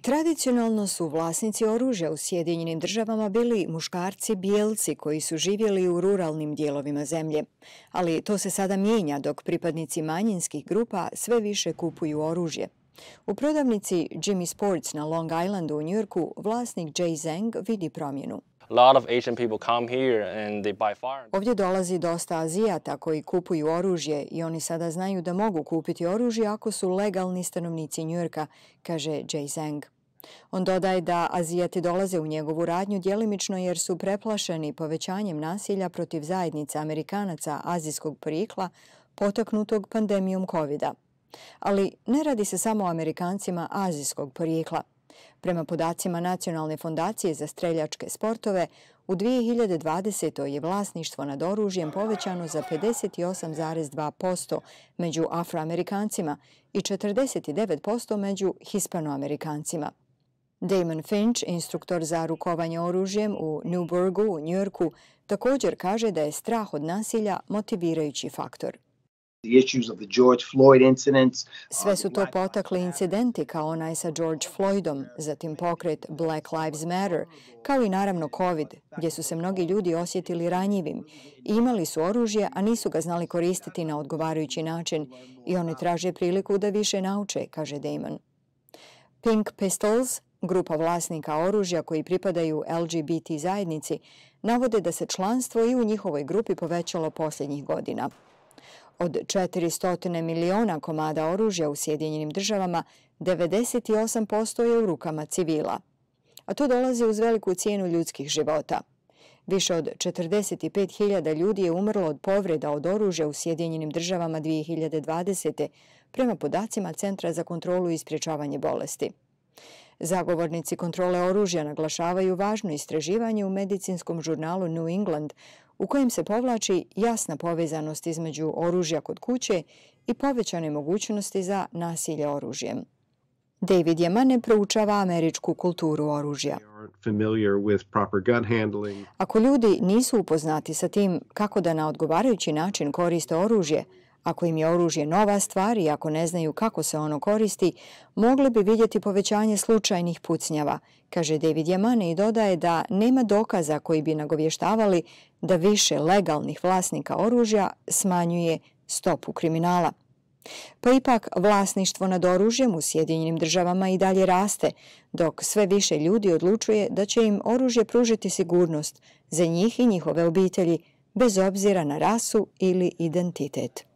Tradicionalno su vlasnici oružja u Sjedinjenim državama bili muškarci bijelci koji su živjeli u ruralnim dijelovima zemlje. Ali to se sada mijenja dok pripadnici manjinskih grupa sve više kupuju oružje. U prodavnici Jimmy Sports na Long Islandu u Njurku vlasnik Jay Zeng vidi promjenu. Ovdje dolazi dosta Azijata koji kupuju oružje i oni sada znaju da mogu kupiti oružje ako su legalni stanovnici Njurka, kaže Jay Zeng. On dodaje da Azijati dolaze u njegovu radnju dijelimično jer su preplašeni povećanjem nasilja protiv zajednica Amerikanaca azijskog prikla potaknutog pandemijom COVID-a. Ali ne radi se samo o Amerikancima azijskog prikla. Prema podacima Nacionalne fondacije za streljačke sportove, u 2020. je vlasništvo nad oružjem povećano za 58,2% među afroamerikancima i 49% među hispanoamerikancima. Damon Finch, instruktor za rukovanje oružjem u Newburgu u Njurku, također kaže da je strah od nasilja motivirajući faktor. Uh, Sve su to potakli incidenti kao onaj sa George Floydom, zatim pokret Black Lives Matter, kao i naravno COVID, gdje su se mnogi ljudi osjetili ranjivim. Imali su oružje, a nisu ga znali koristiti na odgovarajući način i oni traže priliku da više nauče, kaže Damon. Pink Pistols, grupa vlasnika oružja koji pripadaju LGBT zajednici, navode da se članstvo i u njihovoj grupi povećalo posljednjih godina. Od 400 miliona komada oružja u Sjedinjenim državama, 98% je u rukama civila. A to dolazi uz veliku cijenu ljudskih života. Više od 45.000 ljudi je umrlo od povreda od oružja u Sjedinjenim državama 2020. prema podacima Centra za kontrolu i ispriječavanje bolesti. Zagovornici kontrole oružja naglašavaju važno istraživanje u medicinskom žurnalu New England u kojem se povlači jasna povezanost između oružja kod kuće i povećane mogućnosti za nasilje oružjem. David Jemane proučava američku kulturu oružja. Ako ljudi nisu upoznati sa tim kako da na odgovarajući način koriste oružje, Ako im je oružje nova stvar i ako ne znaju kako se ono koristi, mogli bi vidjeti povećanje slučajnih pucnjava, kaže David Jamane i dodaje da nema dokaza koji bi nagovještavali da više legalnih vlasnika oružja smanjuje stopu kriminala. Pa ipak vlasništvo nad oružjem u Sjedinjenim državama i dalje raste, dok sve više ljudi odlučuje da će im oružje pružiti sigurnost za njih i njihove obitelji, bez obzira na rasu ili identitet.